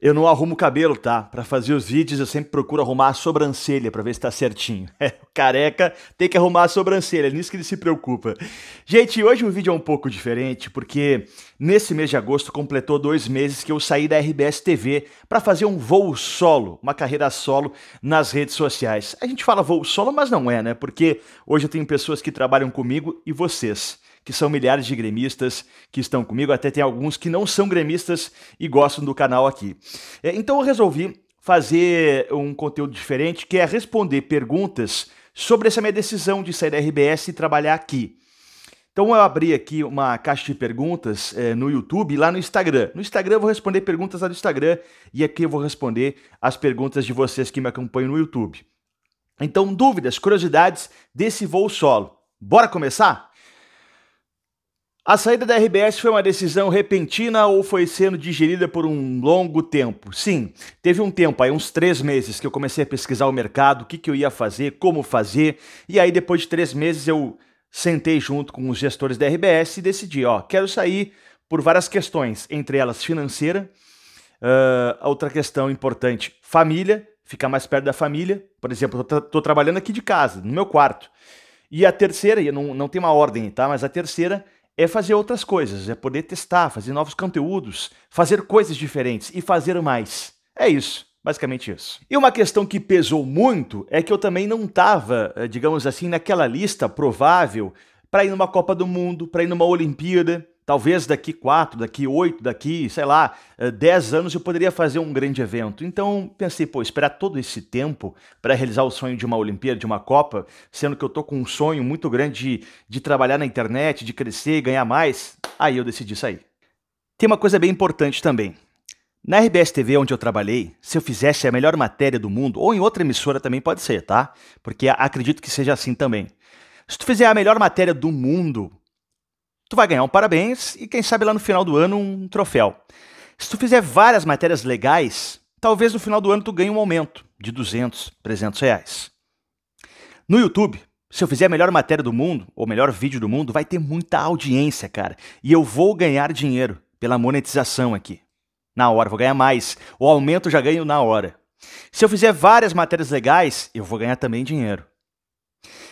Eu não arrumo o cabelo, tá? Para fazer os vídeos eu sempre procuro arrumar a sobrancelha para ver se tá certinho. É, careca tem que arrumar a sobrancelha, é nisso que ele se preocupa. Gente, hoje o vídeo é um pouco diferente porque nesse mês de agosto completou dois meses que eu saí da RBS TV para fazer um voo solo, uma carreira solo nas redes sociais. A gente fala voo solo, mas não é, né? Porque hoje eu tenho pessoas que trabalham comigo e vocês que são milhares de gremistas que estão comigo, até tem alguns que não são gremistas e gostam do canal aqui. É, então eu resolvi fazer um conteúdo diferente, que é responder perguntas sobre essa minha decisão de sair da RBS e trabalhar aqui. Então eu abri aqui uma caixa de perguntas é, no YouTube e lá no Instagram. No Instagram eu vou responder perguntas lá do Instagram e aqui eu vou responder as perguntas de vocês que me acompanham no YouTube. Então, dúvidas, curiosidades desse voo solo. Bora começar? A saída da RBS foi uma decisão repentina ou foi sendo digerida por um longo tempo? Sim, teve um tempo, aí uns três meses, que eu comecei a pesquisar o mercado, o que, que eu ia fazer, como fazer, e aí depois de três meses eu sentei junto com os gestores da RBS e decidi, ó, quero sair por várias questões, entre elas financeira, uh, outra questão importante, família, ficar mais perto da família, por exemplo, eu tô, tô trabalhando aqui de casa, no meu quarto, e a terceira, e não, não tem uma ordem, tá, mas a terceira é fazer outras coisas, é poder testar, fazer novos conteúdos, fazer coisas diferentes e fazer mais. É isso. Basicamente isso. E uma questão que pesou muito é que eu também não estava, eh, digamos assim, naquela lista provável para ir numa Copa do Mundo, para ir numa Olimpíada. Talvez daqui quatro, daqui oito, daqui, sei lá, eh, dez anos eu poderia fazer um grande evento. Então pensei, pô, esperar todo esse tempo para realizar o sonho de uma Olimpíada, de uma Copa, sendo que eu tô com um sonho muito grande de, de trabalhar na internet, de crescer e ganhar mais. Aí eu decidi sair. Tem uma coisa bem importante também. Na RBS TV, onde eu trabalhei, se eu fizesse a melhor matéria do mundo, ou em outra emissora também pode ser, tá? Porque acredito que seja assim também. Se tu fizer a melhor matéria do mundo, tu vai ganhar um parabéns e quem sabe lá no final do ano um troféu. Se tu fizer várias matérias legais, talvez no final do ano tu ganhe um aumento de 200, 300 reais. No YouTube, se eu fizer a melhor matéria do mundo, ou melhor vídeo do mundo, vai ter muita audiência, cara. E eu vou ganhar dinheiro pela monetização aqui. Na hora, vou ganhar mais. O aumento eu já ganho na hora. Se eu fizer várias matérias legais, eu vou ganhar também dinheiro.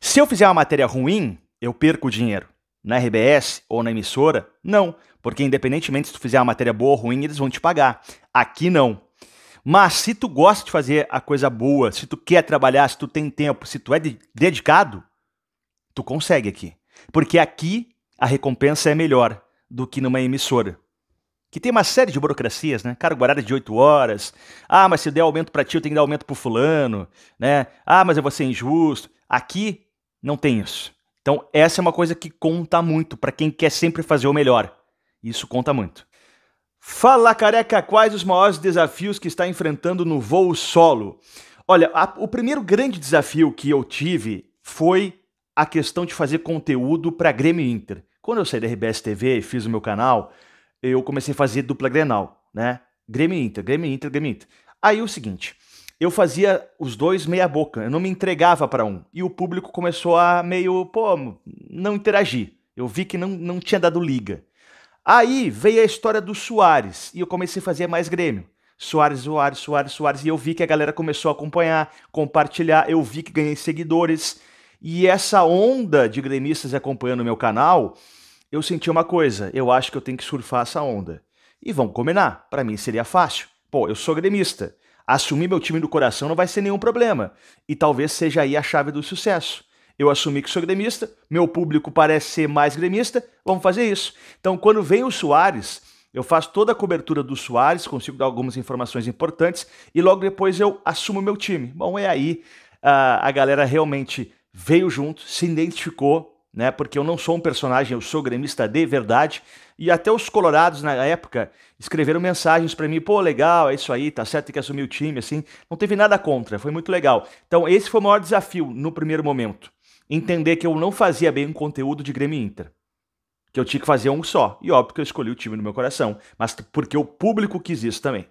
Se eu fizer uma matéria ruim, eu perco o dinheiro na RBS ou na emissora? Não, porque independentemente se tu fizer a matéria boa ou ruim, eles vão te pagar. Aqui não. Mas se tu gosta de fazer a coisa boa, se tu quer trabalhar, se tu tem tempo, se tu é de dedicado, tu consegue aqui. Porque aqui a recompensa é melhor do que numa emissora. Que tem uma série de burocracias, né? Cara, horário é de 8 horas. Ah, mas se der aumento para ti, eu tenho que dar aumento pro fulano, né? Ah, mas eu vou ser injusto. Aqui não tem isso. Então, essa é uma coisa que conta muito para quem quer sempre fazer o melhor. Isso conta muito. Fala careca, quais os maiores desafios que está enfrentando no voo solo? Olha, a, o primeiro grande desafio que eu tive foi a questão de fazer conteúdo para Grêmio Inter. Quando eu saí da RBS TV e fiz o meu canal, eu comecei a fazer dupla Grenal, né? Grêmio Inter, Grêmio Inter, Grêmio Inter. Aí é o seguinte, eu fazia os dois meia boca, eu não me entregava para um. E o público começou a meio, pô, não interagir. Eu vi que não, não tinha dado liga. Aí veio a história do Soares e eu comecei a fazer mais Grêmio. Soares, Soares, Soares, Soares. E eu vi que a galera começou a acompanhar, compartilhar. Eu vi que ganhei seguidores. E essa onda de gremistas acompanhando o meu canal, eu senti uma coisa. Eu acho que eu tenho que surfar essa onda. E vamos combinar. Para mim seria fácil. Pô, eu sou gremista. Assumir meu time do coração não vai ser nenhum problema. E talvez seja aí a chave do sucesso. Eu assumi que sou gremista, meu público parece ser mais gremista, vamos fazer isso. Então, quando vem o Soares, eu faço toda a cobertura do Soares, consigo dar algumas informações importantes e logo depois eu assumo meu time. Bom, é aí a, ah, a galera realmente veio junto, se identificou, né? Porque eu não sou um personagem, eu sou gremista de verdade. E até os colorados na época escreveram mensagens para mim, pô, legal, é isso aí, tá certo, tem que assumir o time, assim. Não teve nada contra, foi muito legal. Então, esse foi o maior desafio no primeiro momento. Entender que eu não fazia bem um conteúdo de Grêmio Inter. Que eu tinha que fazer um só. E óbvio que eu escolhi o time do meu coração. Mas porque o público quis isso também.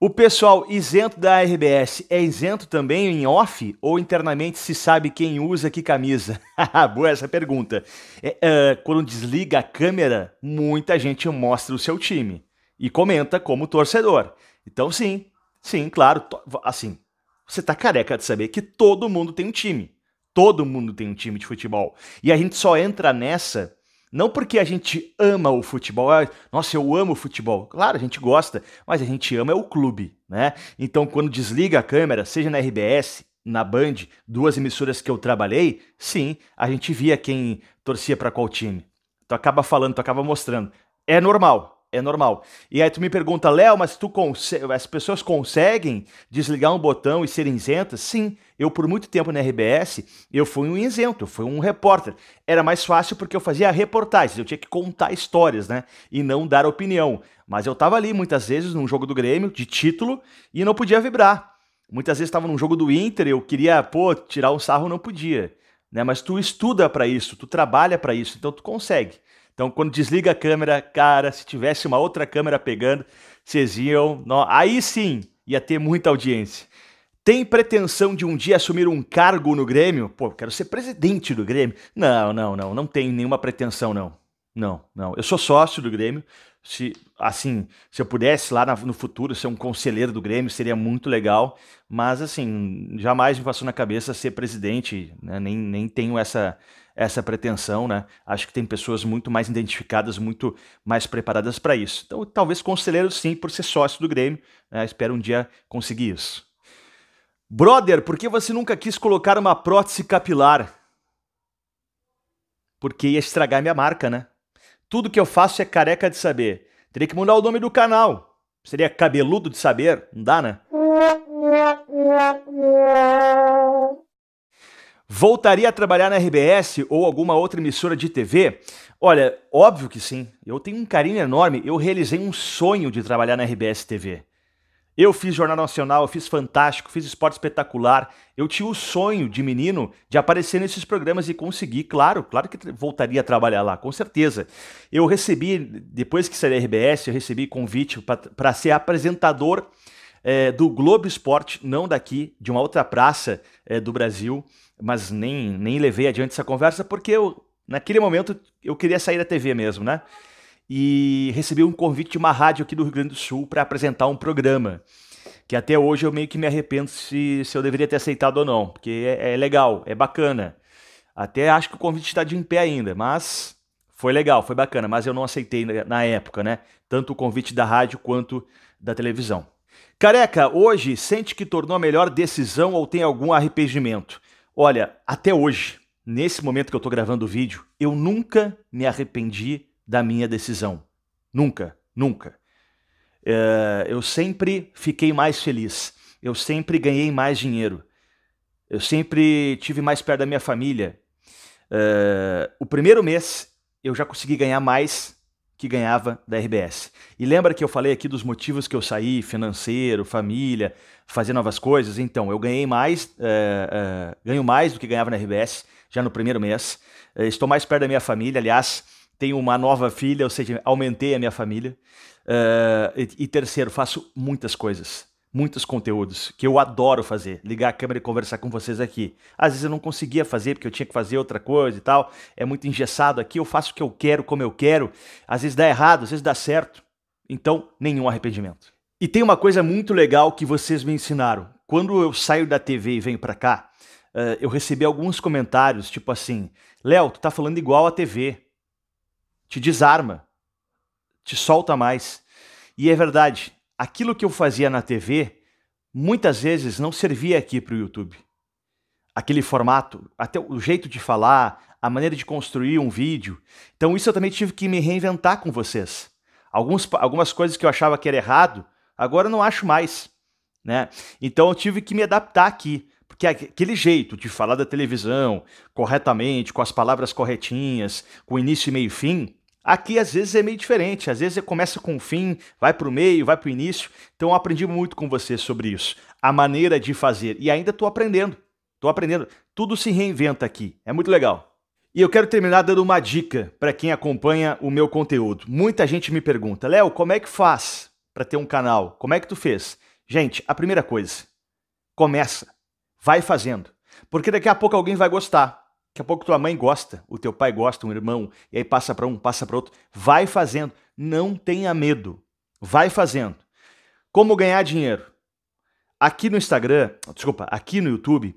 O pessoal isento da RBS é isento também em off ou internamente se sabe quem usa que camisa? Boa essa pergunta. É, uh, quando desliga a câmera, muita gente mostra o seu time e comenta como torcedor. Então, sim, sim, claro. Assim, você tá careca de saber que todo mundo tem um time. Todo mundo tem um time de futebol. E a gente só entra nessa não porque a gente ama o futebol, ah, nossa, eu amo o futebol. Claro, a gente gosta, mas a gente ama é o clube, né? Então, quando desliga a câmera, seja na RBS, na Band, duas emissoras que eu trabalhei, sim, a gente via quem torcia para qual time. Tu acaba falando, tu acaba mostrando. É normal, é normal. E aí tu me pergunta, Léo, mas tu as pessoas conseguem desligar um botão e ser isentas? Sim, eu por muito tempo na RBS, eu fui um isento, fui um repórter. Era mais fácil porque eu fazia reportagens, eu tinha que contar histórias, né? E não dar opinião. Mas eu tava ali muitas vezes num jogo do Grêmio, de título, e não podia vibrar. Muitas vezes estava num jogo do Inter, eu queria, pô, tirar um sarro, não podia. Né? Mas tu estuda para isso, tu trabalha para isso, então tu consegue. Então, quando desliga a câmera, cara, se tivesse uma outra câmera pegando, vocês iam. Não, aí sim ia ter muita audiência. Tem pretensão de um dia assumir um cargo no Grêmio? Pô, quero ser presidente do Grêmio. Não, não, não, não tem nenhuma pretensão, não. Não, não. Eu sou sócio do Grêmio. Se, assim, se eu pudesse lá na, no futuro ser um conselheiro do Grêmio, seria muito legal. Mas, assim, jamais me passou na cabeça ser presidente. Né? Nem, nem tenho essa, essa pretensão, né? Acho que tem pessoas muito mais identificadas, muito mais preparadas para isso. Então, talvez conselheiro sim, por ser sócio do Grêmio. Né? Espero um dia conseguir isso. Brother, por que você nunca quis colocar uma prótese capilar? Porque ia estragar minha marca, né? Tudo que eu faço é careca de saber. Teria que mudar o nome do canal. Seria cabeludo de saber? Não dá, né? Voltaria a trabalhar na RBS ou alguma outra emissora de TV? Olha, óbvio que sim. Eu tenho um carinho enorme. Eu realizei um sonho de trabalhar na RBS TV. Eu fiz Jornal Nacional, eu fiz Fantástico, fiz Esporte Espetacular. Eu tinha o sonho de menino de aparecer nesses programas e consegui, claro, claro que voltaria a trabalhar lá, com certeza. Eu recebi, depois que saí da RBS, eu recebi convite para ser apresentador é, do Globo Esporte, não daqui, de uma outra praça é, do Brasil, mas nem, nem levei adiante essa conversa porque eu, naquele momento eu queria sair da TV mesmo, né? e recebi um convite de uma rádio aqui do Rio Grande do Sul para apresentar um programa. Que até hoje eu meio que me arrependo se, se eu deveria ter aceitado ou não, porque é, é legal, é bacana. Até acho que o convite está de em pé ainda, mas foi legal, foi bacana, mas eu não aceitei na época, né? Tanto o convite da rádio quanto da televisão. Careca, hoje sente que tornou a melhor decisão ou tem algum arrependimento? Olha, até hoje, nesse momento que eu estou gravando o vídeo, eu nunca me arrependi da minha decisão. Nunca, nunca. É, eu sempre fiquei mais feliz. Eu sempre ganhei mais dinheiro. Eu sempre tive mais perto da minha família. É, o primeiro mês eu já consegui ganhar mais que ganhava da RBS. E lembra que eu falei aqui dos motivos que eu saí, financeiro, família, fazer novas coisas? Então, eu ganhei mais, é, é, ganho mais do que ganhava na RBS já no primeiro mês. É, estou mais perto da minha família, aliás, tenho uma nova filha, ou seja, aumentei a minha família. Uh, e, e terceiro, faço muitas coisas muitos conteúdos que eu adoro fazer, ligar a câmera e conversar com vocês aqui. Às vezes eu não conseguia fazer porque eu tinha que fazer outra coisa e tal, é muito engessado aqui, eu faço o que eu quero, como eu quero. Às vezes dá errado, às vezes dá certo. Então, nenhum arrependimento. E tem uma coisa muito legal que vocês me ensinaram. Quando eu saio da TV e venho para cá, uh, eu recebi alguns comentários, tipo assim: Léo, tu tá falando igual a TV te desarma, te solta mais. E é verdade, aquilo que eu fazia na TV muitas vezes não servia aqui para o YouTube. Aquele formato, até o jeito de falar, a maneira de construir um vídeo. Então, isso eu também tive que me reinventar com vocês. Alguns, algumas coisas que eu achava que era errado, agora eu não acho mais. Né? Então, eu tive que me adaptar aqui que aquele jeito de falar da televisão corretamente, com as palavras corretinhas, com início, meio e fim, aqui às vezes é meio diferente. Às vezes é, começa com o fim, vai para o meio, vai para o início. Então eu aprendi muito com você sobre isso, a maneira de fazer. E ainda estou aprendendo, estou aprendendo. Tudo se reinventa aqui, é muito legal. E eu quero terminar dando uma dica para quem acompanha o meu conteúdo. Muita gente me pergunta, Léo, como é que faz para ter um canal? Como é que tu fez? Gente, a primeira coisa, começa Vai fazendo. Porque daqui a pouco alguém vai gostar. Daqui a pouco tua mãe gosta, o teu pai gosta, um irmão, e aí passa para um, passa para outro. Vai fazendo. Não tenha medo. Vai fazendo. Como ganhar dinheiro? Aqui no Instagram, desculpa, aqui no YouTube,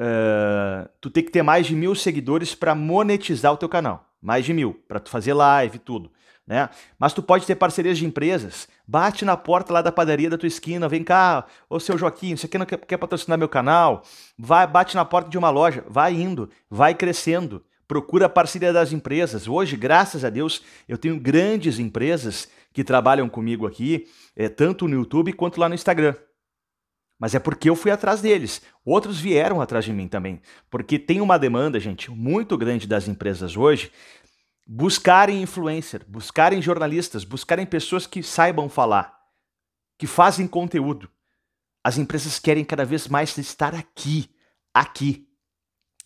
uh, tu tem que ter mais de mil seguidores para monetizar o teu canal mais de mil, para tu fazer live e tudo. Né? Mas tu pode ter parcerias de empresas, bate na porta lá da padaria da tua esquina, vem cá, ô seu Joaquim, você quer, quer patrocinar meu canal? Vai, bate na porta de uma loja, vai indo, vai crescendo, procura a parceria das empresas. Hoje, graças a Deus, eu tenho grandes empresas que trabalham comigo aqui, é, tanto no YouTube quanto lá no Instagram mas é porque eu fui atrás deles. Outros vieram atrás de mim também, porque tem uma demanda, gente, muito grande das empresas hoje buscarem influencer, buscarem jornalistas, buscarem pessoas que saibam falar, que fazem conteúdo. As empresas querem cada vez mais estar aqui, aqui,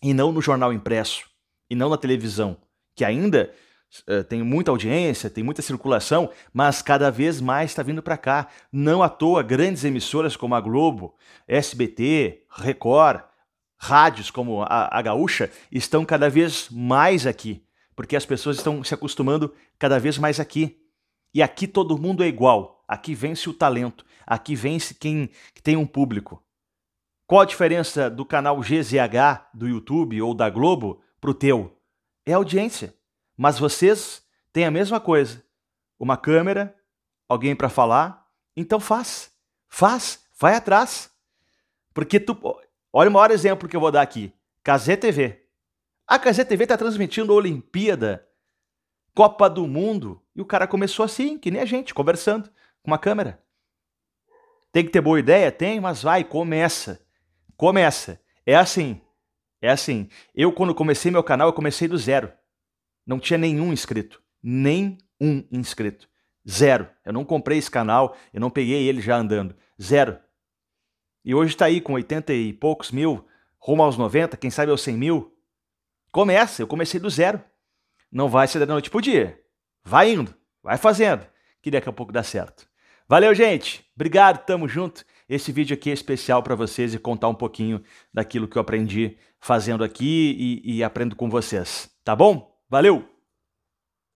e não no jornal impresso, e não na televisão, que ainda eh, tem muita audiência, tem muita circulação, mas cada vez mais está vindo para cá. Não à toa, grandes emissoras como a Globo, SBT, Record, rádios como a, a Gaúcha estão cada vez mais aqui, porque as pessoas estão se acostumando cada vez mais aqui. E aqui todo mundo é igual, aqui vence o talento, aqui vence quem tem um público. Qual a diferença do canal GZH do YouTube ou da Globo para o teu? É audiência. Mas vocês têm a mesma coisa: uma câmera, alguém para falar. Então faz, faz, vai atrás. Porque tu. Olha o maior exemplo que eu vou dar aqui: KZTV. A KZTV está transmitindo Olimpíada, Copa do Mundo, e o cara começou assim, que nem a gente, conversando com uma câmera. Tem que ter boa ideia? Tem, mas vai, começa. Começa. É assim. É assim. Eu, quando comecei meu canal, eu comecei do zero. Não tinha nenhum inscrito. Nem um inscrito. Zero. Eu não comprei esse canal, eu não peguei ele já andando. Zero. E hoje está aí com 80 e poucos mil, rumo aos 90, quem sabe aos 100 mil. Começa, eu comecei do zero. Não vai ser da noite pro dia. Vai indo, vai fazendo, que daqui a pouco dá certo. Valeu, gente. Obrigado, tamo junto. Esse vídeo aqui é especial para vocês e contar um pouquinho daquilo que eu aprendi fazendo aqui e, e aprendo com vocês. Tá bom? Valeu!